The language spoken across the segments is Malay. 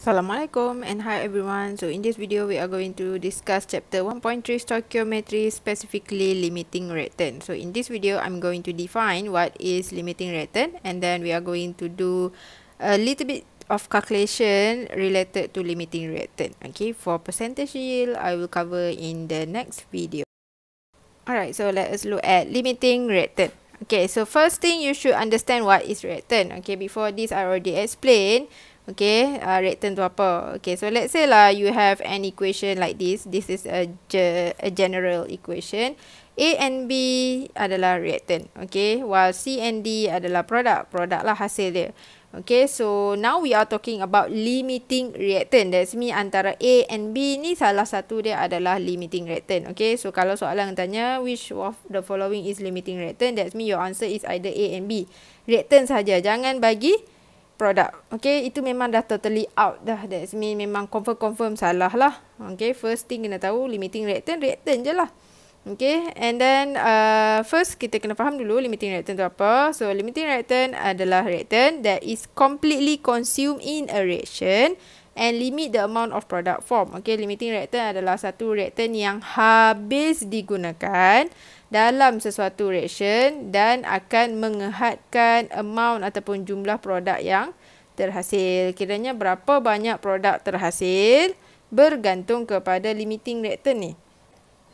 Assalamualaikum and hi everyone. So in this video, we are going to discuss chapter 1.3 stoichiometry, specifically limiting reactant. So in this video, I'm going to define what is limiting reactant and then we are going to do a little bit of calculation related to limiting reactant. Okay, for percentage yield, I will cover in the next video. Alright, so let us look at limiting reactant. Okay, so first thing you should understand what is reactant. Okay, before this, I already explained Okay, uh, return tu apa? Okay, so let's say lah you have an equation like this. This is a, ge a general equation. A and B adalah reactant. Okay, while C and D adalah product. Product lah hasil dia. Okay, so now we are talking about limiting reactant. That's me antara A and B ni salah satu dia adalah limiting reactant. Okay, so kalau soalan yang tanya which of the following is limiting reactant, that's me. your answer is either A and B. Reactant saja, jangan bagi product. Okay, itu memang dah totally out dah. That's mean memang confirm-confirm salah lah. Okay, first thing kena tahu limiting reactant, reactant je lah. Okay, and then uh, first kita kena faham dulu limiting reactant tu apa. So, limiting reactant adalah reactant that is completely consumed in a reaction and limit the amount of product form. Okay, limiting reactant adalah satu reactant yang habis digunakan dalam sesuatu reaction dan akan mengehadkan amount ataupun jumlah produk yang terhasil. Kiranya berapa banyak produk terhasil bergantung kepada limiting reactant ni.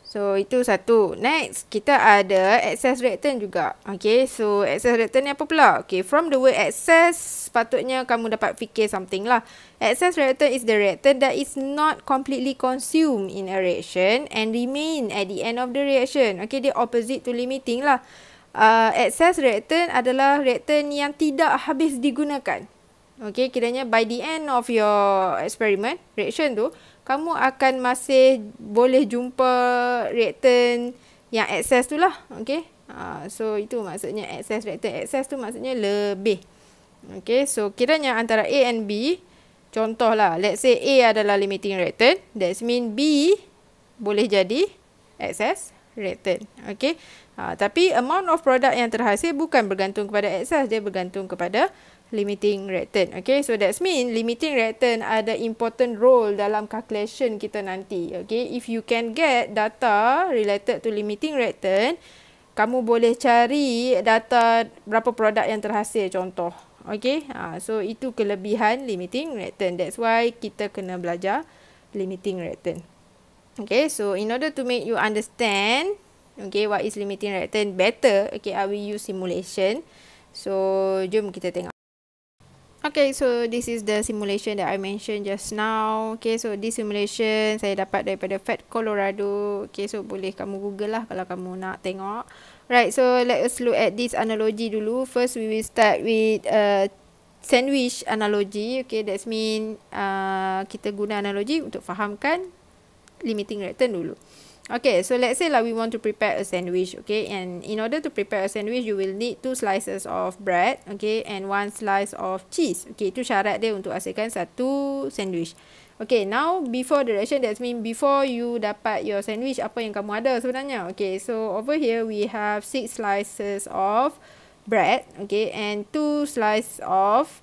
So itu satu. Next kita ada excess return juga. Okay so excess reactant ni apa pula? Okay from the word excess patutnya kamu dapat fikir something lah. Excess return is the return that is not completely consumed in a reaction and remain at the end of the reaction. Okay the opposite to limiting lah. Uh, excess return adalah return yang tidak habis digunakan. Okay kiranya by the end of your experiment reaction tu kamu akan masih boleh jumpa reactant yang excess tu lah. Okay. Ha, so itu maksudnya excess reactant. Excess tu maksudnya lebih. Okay. So kiranya antara A and B. Contohlah let's say A adalah limiting reactant. that mean B boleh jadi excess reactant. Okay. Ha, tapi amount of product yang terhasil bukan bergantung kepada excess. Dia bergantung kepada limiting reactant. Okay, so that's mean limiting reactant ada important role dalam calculation kita nanti. Okay, if you can get data related to limiting reactant, kamu boleh cari data berapa produk yang terhasil contoh. Okay, ha, so itu kelebihan limiting reactant. That's why kita kena belajar limiting reactant. Okay, so in order to make you understand okay, what is limiting reactant better, okay, I will use simulation. So, jom kita tengok. Okay, so this is the simulation that I mentioned just now. Okay, so this simulation saya dapat daripada Fed Colorado. Okay, so boleh kamu google lah kalau kamu nak tengok. Right, so let us look at this analogy dulu. First, we will start with a uh, sandwich analogy. Okay, that's mean uh, kita guna analogi untuk fahamkan limiting return dulu. Okay, so let's say like lah, we want to prepare a sandwich, okay? And in order to prepare a sandwich, you will need two slices of bread, okay? And one slice of cheese, okay? Itu syarat dia untuk hasilkan satu sandwich. Okay, now before the ration, that mean before you dapat your sandwich, apa yang kamu ada sebenarnya? Okay, so over here we have six slices of bread, okay? And two slices of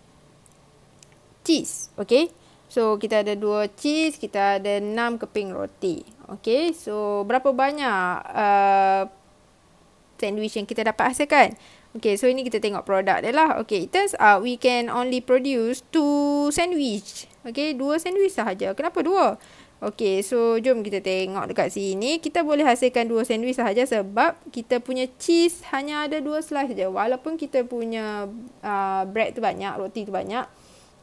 cheese, okay? So, kita ada dua cheese, kita ada enam keping roti. Okay, so berapa banyak uh, sandwich yang kita dapat hasilkan? Okay, so ini kita tengok produk dia lah. Okay, it turns out uh, we can only produce two sandwich. Okay, dua sandwich sahaja. Kenapa dua? Okay, so jom kita tengok dekat sini. Kita boleh hasilkan dua sandwich sahaja sebab kita punya cheese hanya ada dua slice saja. Walaupun kita punya uh, bread tu banyak, roti tu banyak.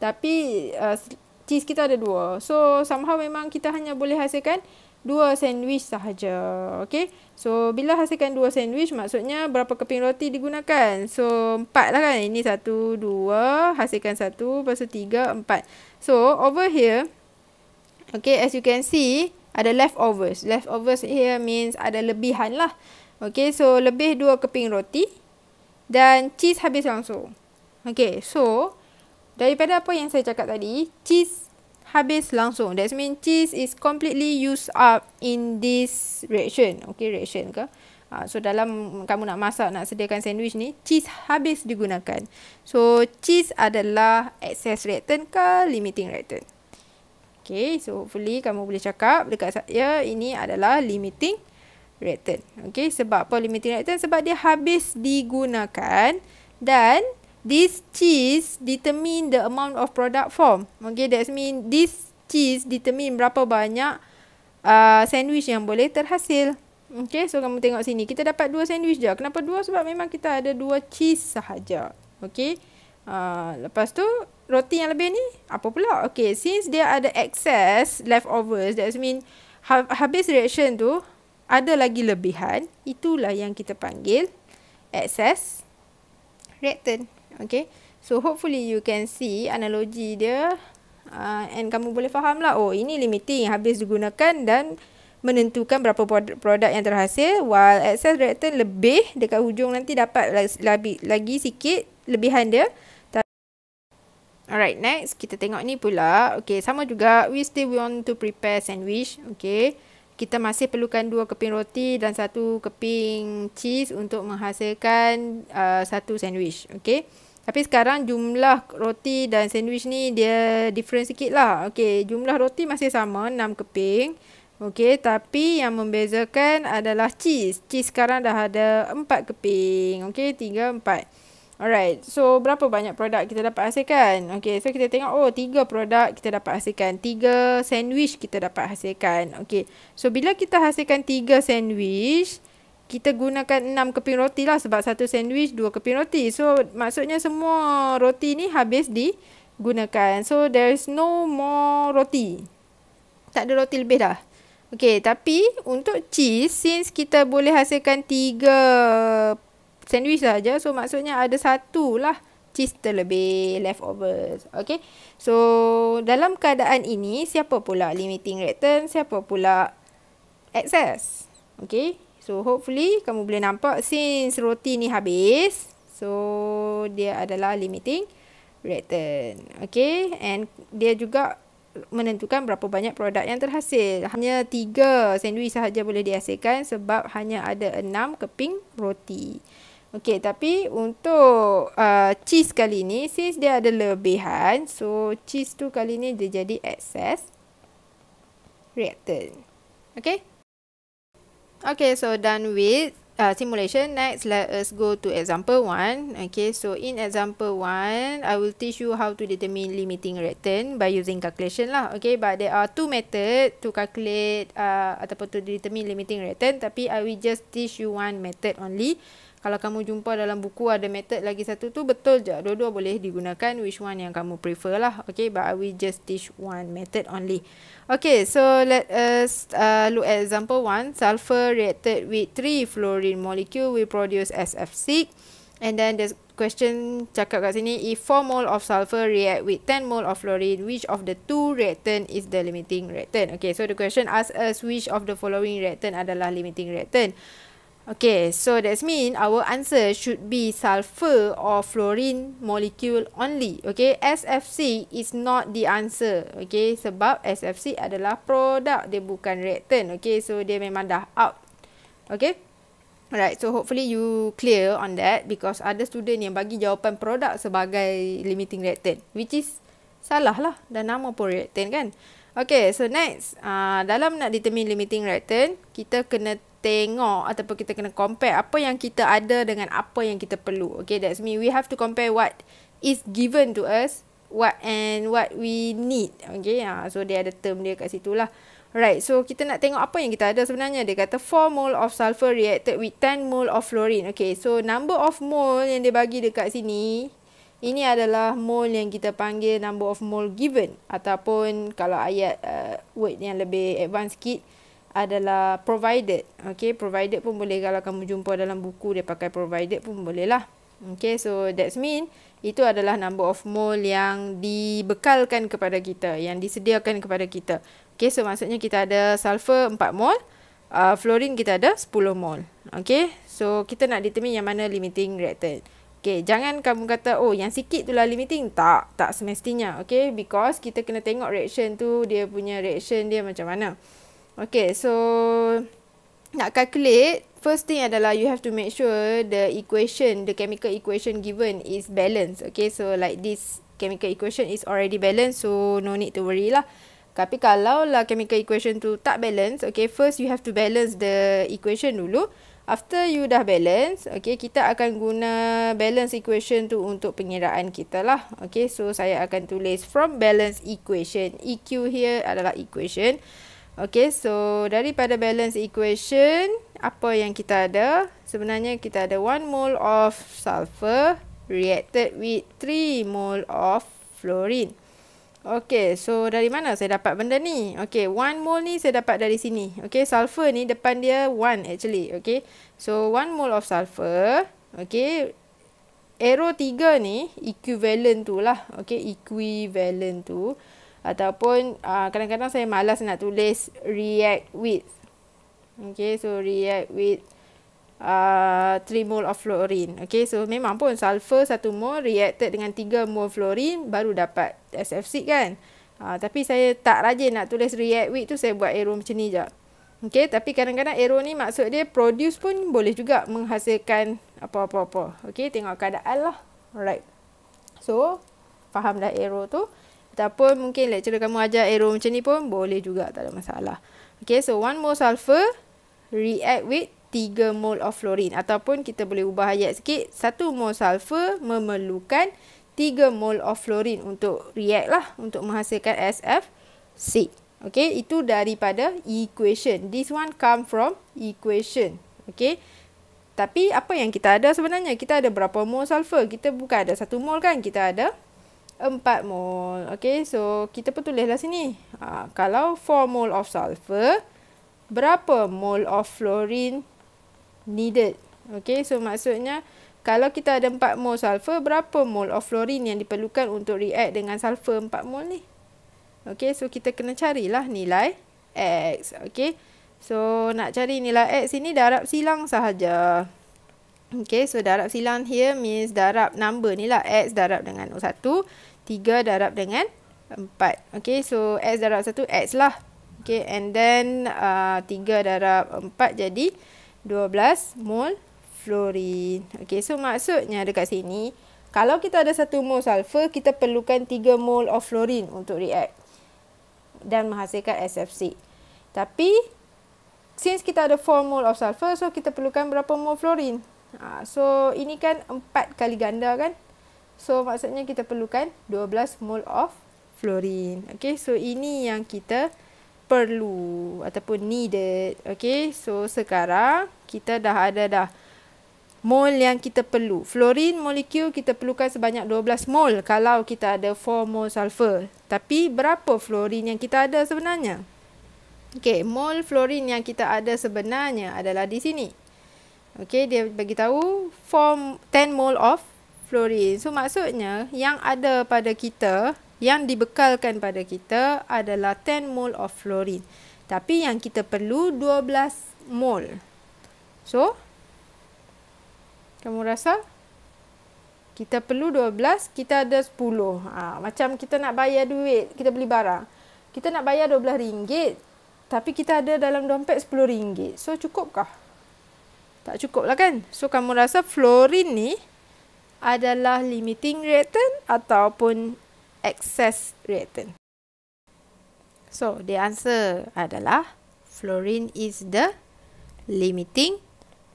Tapi uh, cheese kita ada dua. So, somehow memang kita hanya boleh hasilkan dua sandwich sahaja. Okay. So, bila hasilkan dua sandwich, maksudnya berapa keping roti digunakan? So, empat lah kan. Ini satu, dua, hasilkan satu, lepas tu tiga, empat. So, over here, okay, as you can see, ada leftovers. Leftovers here means ada lebihan lah. Okay, so lebih dua keping roti dan cheese habis langsung. Okay, so daripada apa yang saya cakap tadi, cheese habis langsung. That means cheese is completely used up in this reaction. Okay, reaction ke? Ha, so, dalam kamu nak masak, nak sediakan sandwich ni, cheese habis digunakan. So, cheese adalah excess reactant ke limiting reactant? Okay, so hopefully kamu boleh cakap dekat saya ini adalah limiting reactant. Okay, sebab apa limiting reactant? Sebab dia habis digunakan dan this cheese determine the amount of product form. Okay, that mean this cheese determine berapa banyak uh, sandwich yang boleh terhasil. Okay, so kamu tengok sini. Kita dapat dua sandwich je. Kenapa dua? Sebab memang kita ada dua cheese sahaja. Okay. Uh, lepas tu, roti yang lebih ni, apa pula? Okay, since dia ada excess leftovers, that mean ha-, habis reaction tu, ada lagi lebihan. Itulah yang kita panggil excess reactant. Okay. So hopefully you can see analogi dia. Uh, and kamu boleh faham lah. Oh ini limiting. Habis digunakan dan menentukan berapa produk yang terhasil. While excess reactant lebih dekat hujung nanti dapat lagi, lagi sikit lebihan dia. Alright next kita tengok ni pula. Okay sama juga. We still want to prepare sandwich. Okay. Kita masih perlukan dua keping roti dan satu keping cheese untuk menghasilkan uh, satu sandwich. Okay. Tapi sekarang jumlah roti dan sandwich ni dia different sikit lah. Okay, jumlah roti masih sama, 6 keping. Okay, tapi yang membezakan adalah cheese. Cheese sekarang dah ada 4 keping. Okay, 3, 4. Alright, so berapa banyak produk kita dapat hasilkan? Okay, so kita tengok, oh 3 produk kita dapat hasilkan. 3 sandwich kita dapat hasilkan. Okay, so bila kita hasilkan 3 sandwich, kita gunakan enam keping roti lah sebab satu sandwich dua keping roti. So maksudnya semua roti ni habis digunakan. So there is no more roti. Tak ada roti lebih dah. Okay tapi untuk cheese since kita boleh hasilkan tiga sandwich saja, So maksudnya ada satu lah cheese terlebih leftovers. Okay. So dalam keadaan ini siapa pula limiting return, Siapa pula excess? Okay. So hopefully kamu boleh nampak since roti ni habis. So dia adalah limiting return. Okay and dia juga menentukan berapa banyak produk yang terhasil. Hanya 3 sandwich sahaja boleh dihasilkan sebab hanya ada 6 keping roti. Okey, tapi untuk uh, cheese kali ni, since dia ada lebihan, so cheese tu kali ni dia jadi excess reactant. Okey? Okay, so done with uh, simulation. Next, let us go to example 1. Okay, so in example 1, I will teach you how to determine limiting return by using calculation lah. Okay, but there are two method to calculate uh, ataupun to determine limiting return. Tapi, I will just teach you one method only. Kalau kamu jumpa dalam buku ada method lagi satu tu betul je. Dua-dua boleh digunakan which one yang kamu prefer lah. Okay but I will just teach one method only. Okay so let us uh, look at example one. Sulfur reacted with three fluorine molecule will produce SF6. And then the question cakap kat sini if four mole of sulfur react with ten mole of fluorine which of the two reactant is the limiting reactant? Okay so the question ask us which of the following reactant adalah limiting reactant. Okay, so that's mean our answer should be sulfur or fluorine molecule only. Okay, SFC is not the answer. Okay, sebab SFC adalah produk, dia bukan reactant. Okay, so dia memang dah out. Okay, alright. So hopefully you clear on that because ada student yang bagi jawapan produk sebagai limiting reactant, which is salah lah. Dah nama pun reactant kan? Okay, so next, uh, dalam nak determine limiting reactant, kita kena tengok ataupun kita kena compare apa yang kita ada dengan apa yang kita perlu. Okay, that's me. we have to compare what is given to us what and what we need. Okay, ha, so dia ada term dia kat situ lah. Right, so kita nak tengok apa yang kita ada sebenarnya. Dia kata 4 mole of sulfur reacted with 10 mole of fluorine. Okay, so number of mole yang dia bagi dekat sini, ini adalah mole yang kita panggil number of mole given. Ataupun kalau ayat uh, word yang lebih advance sikit, adalah provided. Okay, provided pun boleh kalau kamu jumpa dalam buku dia pakai provided pun boleh lah. Okay, so that's mean itu adalah number of mole yang dibekalkan kepada kita, yang disediakan kepada kita. Okay, so maksudnya kita ada sulfur 4 mole, uh, fluorine kita ada 10 mol. Okay, so kita nak determine yang mana limiting reactant. Okay, jangan kamu kata, oh yang sikit tu lah limiting. Tak, tak semestinya. Okay, because kita kena tengok reaction tu, dia punya reaction dia macam mana. Okay, so nak calculate, first thing adalah you have to make sure the equation, the chemical equation given is balanced. Okay, so like this chemical equation is already balanced, so no need to worry lah. Tapi kalau lah chemical equation tu tak balance, okay, first you have to balance the equation dulu. After you dah balance, okay, kita akan guna balance equation tu untuk pengiraan kita lah. Okay, so saya akan tulis from balance equation. EQ here adalah equation. Okay, so daripada balance equation, apa yang kita ada? Sebenarnya kita ada 1 mole of sulfur reacted with 3 mole of fluorine. Okay, so dari mana saya dapat benda ni? Okay, 1 mole ni saya dapat dari sini. Okay, sulfur ni depan dia 1 actually. Okay, so 1 mole of sulfur. Okay, arrow 3 ni equivalent tu lah. Okay, equivalent tu ataupun uh, kadang-kadang saya malas nak tulis react with okay so react with uh, ah, 3 mole of fluorine. Okay, so memang pun sulfur 1 mole reacted dengan 3 mole fluorine baru dapat SF6 kan. Uh, tapi saya tak rajin nak tulis react with tu saya buat error macam ni je. Okay, tapi kadang-kadang error ni maksud dia produce pun boleh juga menghasilkan apa-apa-apa. Okay, tengok keadaan lah. Alright. So, faham dah error tu. Ataupun mungkin lecturer kamu ajar aero eh, macam ni pun boleh juga tak ada masalah. Okay so one mole sulfur react with 3 mole of fluorine ataupun kita boleh ubah ayat sikit 1 mole sulfur memerlukan 3 mole of fluorine untuk react lah untuk menghasilkan SF6. Okay itu daripada equation. This one come from equation. Okay tapi apa yang kita ada sebenarnya? Kita ada berapa mole sulfur? Kita bukan ada 1 mole kan? Kita ada 4 mol. Okay, so kita pun tulislah sini. Ha, kalau 4 mol of sulfur, berapa mol of fluorine needed? Okay, so maksudnya kalau kita ada 4 mol sulfur, berapa mol of fluorine yang diperlukan untuk react dengan sulfur 4 mol ni? Okay, so kita kena carilah nilai X. Okay, so nak cari nilai X ini darab silang sahaja. Okay, so darab silang here means darab number ni lah. X darab dengan O1. 3 darab dengan 4. Okay, so X darab 1, X lah. Okay, and then uh, 3 darab 4 jadi 12 mol fluorin, Okay, so maksudnya dekat sini, kalau kita ada 1 mol sulfur, kita perlukan 3 mol of fluorin untuk react dan menghasilkan SFC. Tapi, since kita ada 4 mol of sulfur, so kita perlukan berapa mol fluorin? Ha, ah, so, ini kan 4 kali ganda kan? So maksudnya kita perlukan 12 mol of fluorine. Okay so ini yang kita perlu ataupun needed. Okay so sekarang kita dah ada dah mol yang kita perlu. Fluorine molekul kita perlukan sebanyak 12 mol kalau kita ada 4 mol sulfur. Tapi berapa fluorin yang kita ada sebenarnya? Okay mol fluorin yang kita ada sebenarnya adalah di sini. Okay dia bagi tahu 10 mol of Fluorin, So maksudnya yang ada pada kita, yang dibekalkan pada kita adalah 10 mol of fluorin, Tapi yang kita perlu 12 mol. So kamu rasa kita perlu 12, kita ada 10. Ha, macam kita nak bayar duit, kita beli barang. Kita nak bayar 12 ringgit, tapi kita ada dalam dompet 10 ringgit. So, cukupkah? Tak cukup lah kan? So, kamu rasa fluorin ni adalah limiting reactant ataupun excess reactant. So, the answer adalah fluorine is the limiting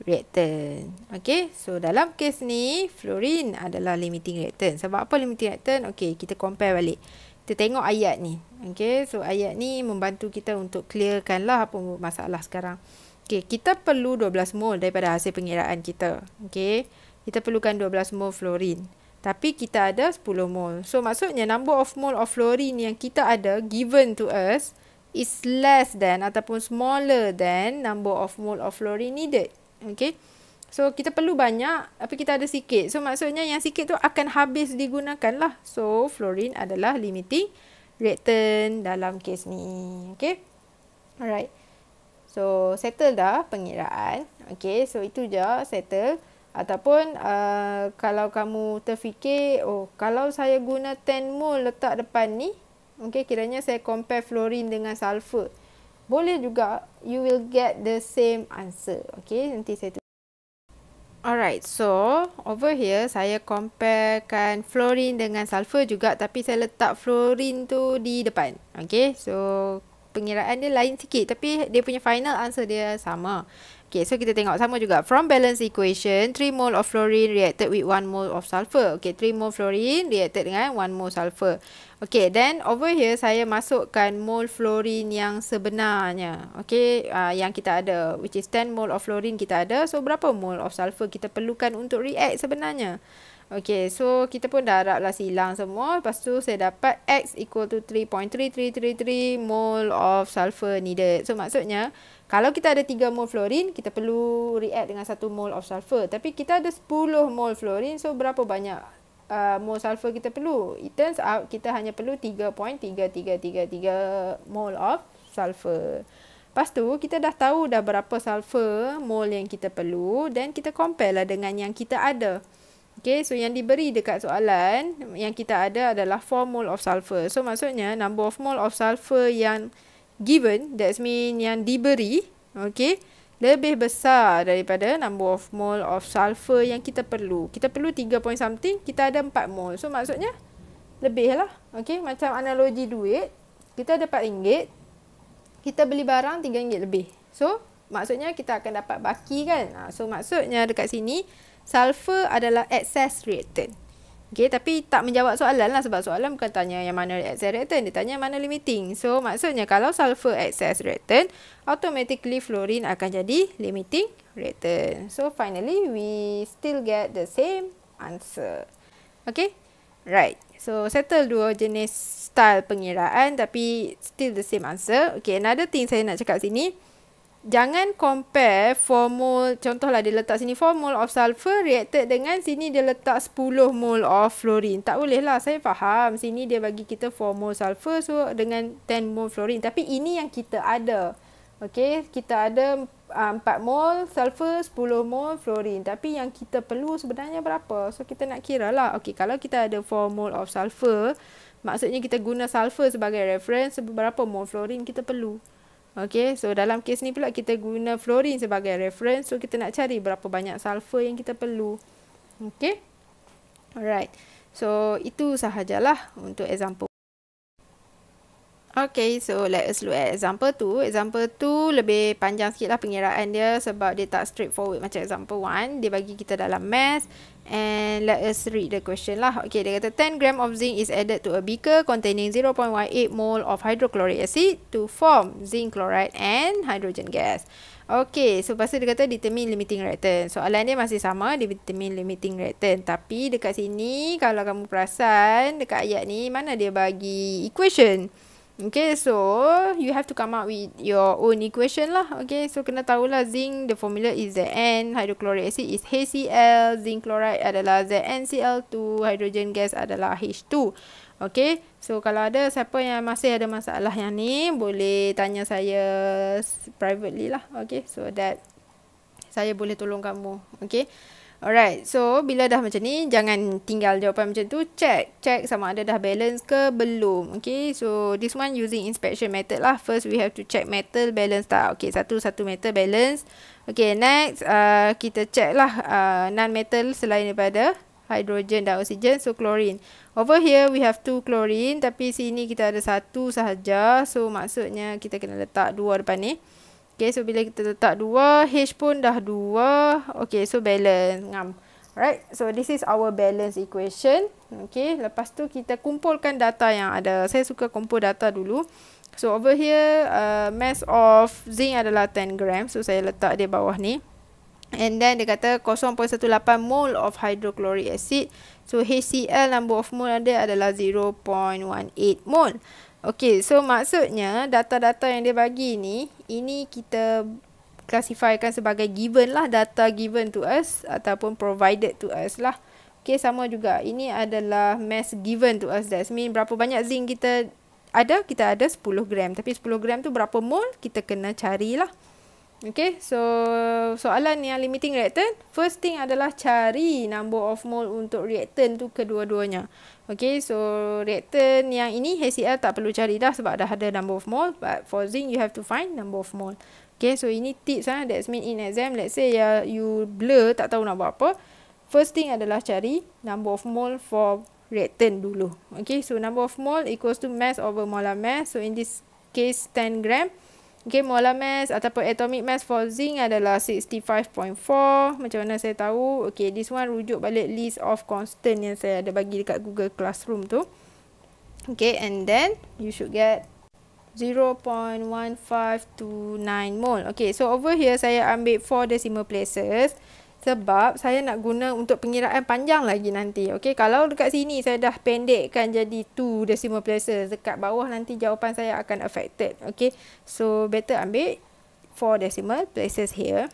reactant. Okay, so dalam kes ni, fluorine adalah limiting reactant. Sebab apa limiting reactant? Okay, kita compare balik. Kita tengok ayat ni. Okay, so ayat ni membantu kita untuk clearkan lah apa masalah sekarang. Okay, kita perlu 12 mol daripada hasil pengiraan kita. Okay, kita perlukan 12 mol fluorin, Tapi kita ada 10 mol. So maksudnya number of mol of fluorin yang kita ada given to us is less than ataupun smaller than number of mol of fluorin needed. Okay. So kita perlu banyak tapi kita ada sikit. So maksudnya yang sikit tu akan habis digunakan lah. So fluorin adalah limiting reactant dalam kes ni. Okay. Alright. So settle dah pengiraan. Okay. So itu je settle ataupun uh, kalau kamu terfikir oh kalau saya guna 10 mol letak depan ni okay, kiranya saya compare fluorine dengan sulfur boleh juga you will get the same answer okay? nanti saya tu Alright, so over here saya comparekan fluorine dengan sulfur juga tapi saya letak fluorine tu di depan. Okay, so pengiraan dia lain sikit tapi dia punya final answer dia sama. Okay, so kita tengok sama juga. From balance equation, 3 mole of fluorine reacted with 1 mole of sulfur. Okay, 3 mole fluorine reacted dengan 1 mole sulfur. Okay, then over here saya masukkan mole fluorine yang sebenarnya. Okay, uh, ah, yang kita ada. Which is 10 mole of fluorine kita ada. So, berapa mole of sulfur kita perlukan untuk react sebenarnya? Okay, so kita pun dah harap lah silang semua. Lepas tu saya dapat X equal to 3.3333 mole of sulfur needed. So maksudnya, kalau kita ada 3 mole fluorine, kita perlu react dengan 1 mole of sulfur. Tapi kita ada 10 mole fluorine, so berapa banyak uh, mole sulfur kita perlu? It turns out kita hanya perlu 3.3333 mole of sulfur. Lepas tu, kita dah tahu dah berapa sulfur mole yang kita perlu. Then kita compare lah dengan yang kita ada. Okay, so yang diberi dekat soalan yang kita ada adalah 4 mole of sulfur. So, maksudnya number of mole of sulfur yang given, that's mean yang diberi, okay, lebih besar daripada number of mole of sulfur yang kita perlu. Kita perlu 3 point something, kita ada 4 mole. So, maksudnya lebih lah. Okay, macam analogi duit, kita ada RM4, kita beli barang RM3 lebih. So, maksudnya kita akan dapat baki kan. Ha, so maksudnya dekat sini sulfur adalah excess reactant. Okay, tapi tak menjawab soalan lah sebab soalan bukan tanya yang mana excess reactant. Dia tanya mana limiting. So maksudnya kalau sulfur excess reactant automatically fluorine akan jadi limiting reactant. So finally we still get the same answer. Okay, Right. So settle dua jenis style pengiraan tapi still the same answer. Okay, another thing saya nak cakap sini jangan compare formula contohlah dia letak sini 4 of sulfur reacted dengan sini dia letak 10 mol of fluorine tak boleh lah saya faham sini dia bagi kita 4 sulfur so dengan 10 mol fluorine tapi ini yang kita ada okay kita ada uh, 4 mol sulfur 10 mol fluorine tapi yang kita perlu sebenarnya berapa so kita nak kira lah okay kalau kita ada 4 mol of sulfur maksudnya kita guna sulfur sebagai reference berapa mol fluorine kita perlu Okey, so dalam kes ni pula kita guna fluorin sebagai reference. So kita nak cari berapa banyak sulfur yang kita perlu. Okey. Alright. So itu sahajalah untuk example. Okay, so let us look at example tu. Example tu lebih panjang sikit lah pengiraan dia sebab dia tak straightforward macam example 1. Dia bagi kita dalam mass. And let us read the question lah. Okay, dia kata 10 gram of zinc is added to a beaker containing 0.18 mole of hydrochloric acid to form zinc chloride and hydrogen gas. Okay, so lepas tu dia kata determine limiting reactant. Soalan dia masih sama, determine limiting reactant. Tapi dekat sini, kalau kamu perasan, dekat ayat ni, mana dia bagi Equation. Okay, so you have to come up with your own equation lah. Okay, so kena tahu lah zinc, the formula is Zn, hydrochloric acid is HCl, zinc chloride adalah ZnCl2, hydrogen gas adalah H2. Okay, so kalau ada siapa yang masih ada masalah yang ni, boleh tanya saya privately lah. Okay, so that saya boleh tolong kamu. Okay. Alright, so bila dah macam ni, jangan tinggal jawapan macam tu. Check, check sama ada dah balance ke belum. Okay, so this one using inspection method lah. First, we have to check metal balance tak. Okay, satu-satu metal balance. Okay, next, uh, kita check lah uh, non-metal selain daripada Hydrogen, dan oksigen. So, chlorine. Over here, we have two chlorine. Tapi sini kita ada satu sahaja. So, maksudnya kita kena letak dua depan ni. Okay, so bila kita letak 2, H pun dah 2. Okay, so balance. Ngam. Alright, so this is our balance equation. Okay, lepas tu kita kumpulkan data yang ada. Saya suka kumpul data dulu. So, over here, uh, mass of zinc adalah 10 gram. So, saya letak dia bawah ni. And then, dia kata 0.18 mol of hydrochloric acid. So, HCl number of mol ada adalah 0.18 mol. Okay, so maksudnya data-data yang dia bagi ni, ini kita klasifikan sebagai given lah, data given to us ataupun provided to us lah. Okay, sama juga. Ini adalah mass given to us. That's mean berapa banyak zinc kita ada? Kita ada 10 gram. Tapi 10 gram tu berapa mol? Kita kena carilah. Okay, so soalan ni yang limiting reactant. First thing adalah cari number of mol untuk reactant tu kedua-duanya. Okay, so reactant yang ini HCl tak perlu cari dah sebab dah ada number of mole. But for zinc, you have to find number of mole. Okay, so ini tips lah. That's mean in exam, let's say uh, you blur, tak tahu nak buat apa. First thing adalah cari number of mole for reactant dulu. Okay, so number of mole equals to mass over molar mass. So in this case, 10 gram. Okay, molar mass ataupun atomic mass for zinc adalah 65.4. Macam mana saya tahu? Okay, this one rujuk balik list of constant yang saya ada bagi dekat Google Classroom tu. Okay, and then you should get 0.1529 mole. Okay, so over here saya ambil 4 decimal places sebab saya nak guna untuk pengiraan panjang lagi nanti. Okey, kalau dekat sini saya dah pendekkan jadi two decimal places, dekat bawah nanti jawapan saya akan affected. Okey. So better ambil four decimal places here.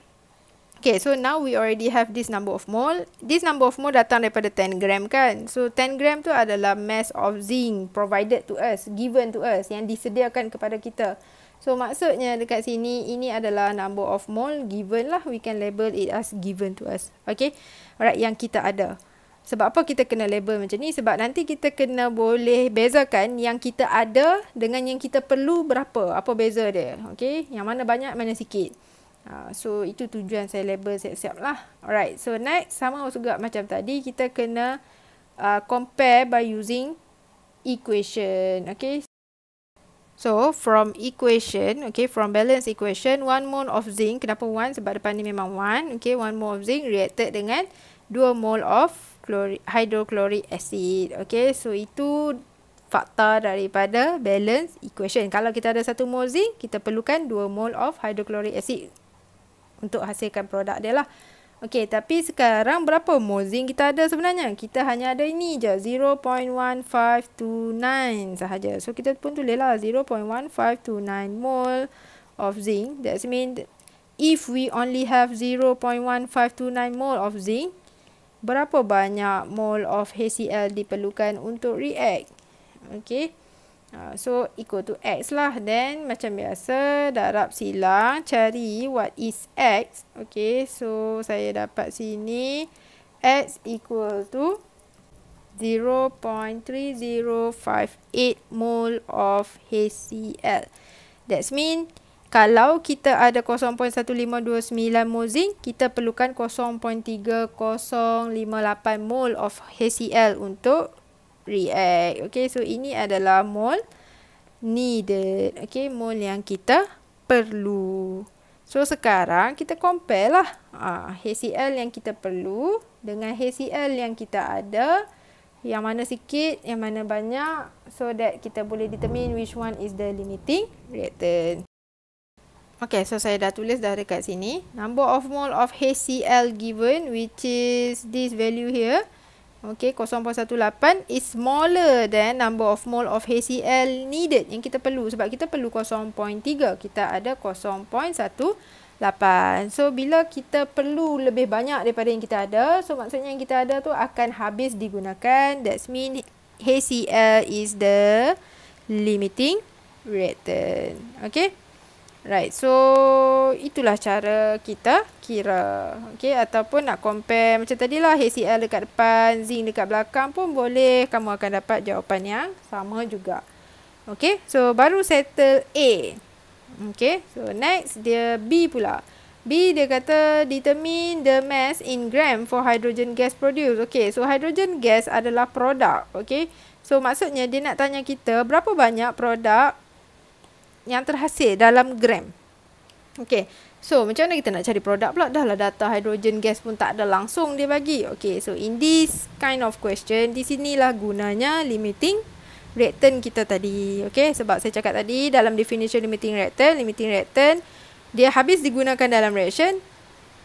Okay, so now we already have this number of mole. This number of mole datang daripada 10 gram kan? So, 10 gram tu adalah mass of zinc provided to us, given to us, yang disediakan kepada kita. So maksudnya dekat sini ini adalah number of mole given lah. We can label it as given to us. Okay. Alright yang kita ada. Sebab apa kita kena label macam ni? Sebab nanti kita kena boleh bezakan yang kita ada dengan yang kita perlu berapa. Apa beza dia. Okay. Yang mana banyak mana sikit. Uh, so itu tujuan saya label siap-siap lah. Alright. So next sama juga macam tadi kita kena uh, compare by using equation. Okay. So from equation, okay, from balance equation, one mole of zinc, kenapa one? Sebab depan ni memang one, okay, one mole of zinc reacted dengan dua mole of hydrochloric acid, okay. So itu fakta daripada balance equation. Kalau kita ada satu mole zinc, kita perlukan dua mole of hydrochloric acid untuk hasilkan produk dia lah. Okey, tapi sekarang berapa mozin kita ada sebenarnya? Kita hanya ada ini je, 0.1529 sahaja. So, kita pun tulislah 0.1529 mol of zinc. That means if we only have 0.1529 mol of zinc, berapa banyak mol of HCl diperlukan untuk react? Okey. Ha, so equal to x lah then macam biasa darab silang cari what is x okay? so saya dapat sini x equal to 0.3058 mole of HCl that's mean kalau kita ada 0.1529 mol zinc kita perlukan 0.3058 mole of HCl untuk react. Okay, so ini adalah mole needed. Okay, mole yang kita perlu. So, sekarang kita compare lah ah, HCl yang kita perlu dengan HCl yang kita ada. Yang mana sikit, yang mana banyak. So, that kita boleh determine which one is the limiting reactant. Okay, so saya dah tulis dah dekat sini. Number of mole of HCl given which is this value here. Okay, 0.18 is smaller than number of mole of HCl needed yang kita perlu. Sebab kita perlu 0.3, kita ada 0.18. So, bila kita perlu lebih banyak daripada yang kita ada, so maksudnya yang kita ada tu akan habis digunakan. That's mean HCl is the limiting reactant. Okay. Right, so itulah cara kita kira. Okay, ataupun nak compare macam tadi lah HCl dekat depan, zinc dekat belakang pun boleh. Kamu akan dapat jawapan yang sama juga. Okay, so baru settle A. Okay, so next dia B pula. B dia kata determine the mass in gram for hydrogen gas produced. Okay, so hydrogen gas adalah produk. Okay, so maksudnya dia nak tanya kita berapa banyak produk yang terhasil dalam gram. Okay. So, macam mana kita nak cari produk pula? dahlah data hidrogen gas pun tak ada langsung dia bagi. Okay. So, in this kind of question, di sinilah gunanya limiting reactant kita tadi. Okay. Sebab saya cakap tadi dalam definition limiting reactant, limiting reactant, dia habis digunakan dalam reaction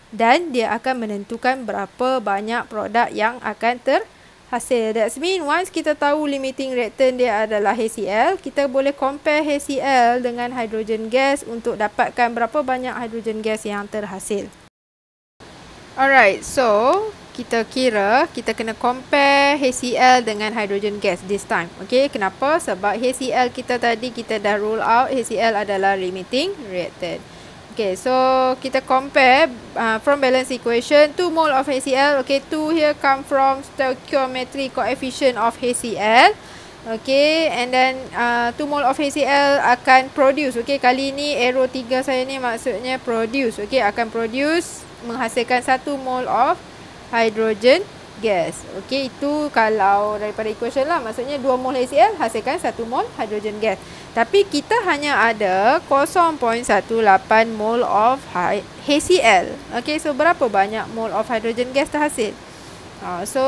dan dia akan menentukan berapa banyak produk yang akan terhasil hasil. That's mean once kita tahu limiting reactant dia adalah HCl, kita boleh compare HCl dengan hydrogen gas untuk dapatkan berapa banyak hydrogen gas yang terhasil. Alright, so kita kira kita kena compare HCl dengan hydrogen gas this time. Okay, kenapa? Sebab HCl kita tadi kita dah rule out HCl adalah limiting reactant. Okay, so kita compare uh, from balance equation, 2 mole of HCl. Okay, 2 here come from stoichiometry coefficient of HCl. Okay, and then 2 uh, mole of HCl akan produce. Okay, kali ni arrow 3 saya ni maksudnya produce. Okay, akan produce menghasilkan 1 mole of hydrogen gas. Okey, itu kalau daripada equation lah. Maksudnya 2 mol HCl hasilkan 1 mol hidrogen gas. Tapi kita hanya ada 0.18 mol of HCl. Okey, so berapa banyak mol of hidrogen gas terhasil? Uh, so,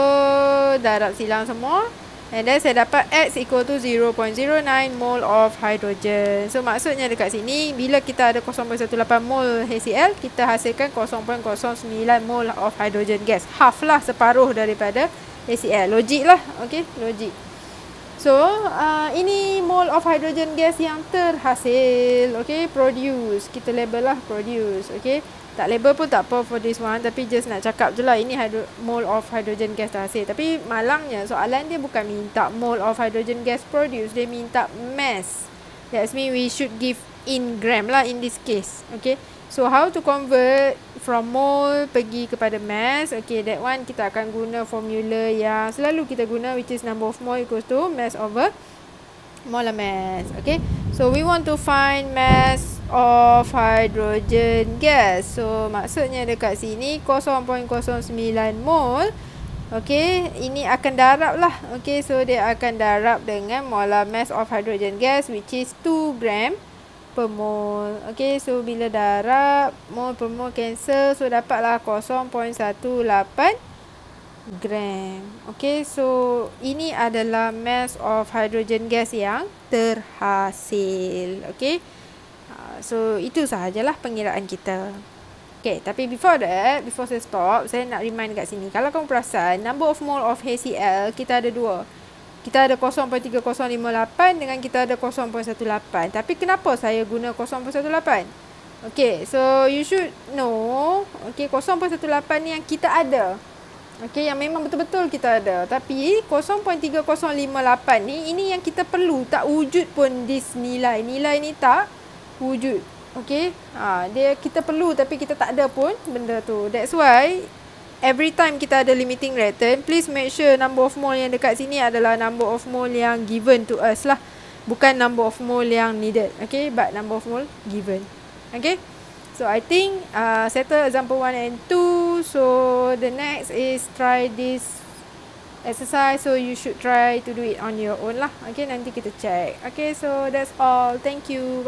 darab silang semua. And then saya dapat X equal to 0.09 mole of hydrogen. So maksudnya dekat sini bila kita ada 0.18 mole HCl kita hasilkan 0.09 mole of hydrogen gas. Half lah separuh daripada HCl. Logik lah. Okay. Logik. So uh, ini mole of hydrogen gas yang terhasil. Okay. Produce. Kita label lah produce. Okay tak label pun tak apa for this one tapi just nak cakap je lah ini hydro, mole of hydrogen gas terhasil. tapi malangnya soalan dia bukan minta mole of hydrogen gas produced dia minta mass that's mean we should give in gram lah in this case okay so how to convert from mole pergi kepada mass okay that one kita akan guna formula yang selalu kita guna which is number of mole equals to mass over molar mass okay so we want to find mass of hydrogen gas. So maksudnya dekat sini 0.09 mol. Okay, ini akan darab lah. Okay, so dia akan darab dengan molar mass of hydrogen gas which is 2 gram per mol. Okay, so bila darab, mol per mol cancel. So dapatlah 0.18 gram. Okay, so ini adalah mass of hydrogen gas yang terhasil. Okay so itu sahajalah pengiraan kita. Okay, tapi before that, before saya stop, saya nak remind kat sini. Kalau kamu perasan, number of mole of HCl, kita ada dua. Kita ada 0.3058 dengan kita ada 0.18. Tapi kenapa saya guna 0.18? Okay, so you should know, okay, 0.18 ni yang kita ada. Okay, yang memang betul-betul kita ada. Tapi 0.3058 ni, ini yang kita perlu. Tak wujud pun this nilai. Nilai ni tak wujud. Okay. Ha, dia kita perlu tapi kita tak ada pun benda tu. That's why every time kita ada limiting return, please make sure number of mole yang dekat sini adalah number of mole yang given to us lah. Bukan number of mole yang needed. Okay. But number of mole given. Okay. So I think uh, settle example 1 and 2. So the next is try this exercise so you should try to do it on your own lah okay nanti kita check okay so that's all thank you Bye.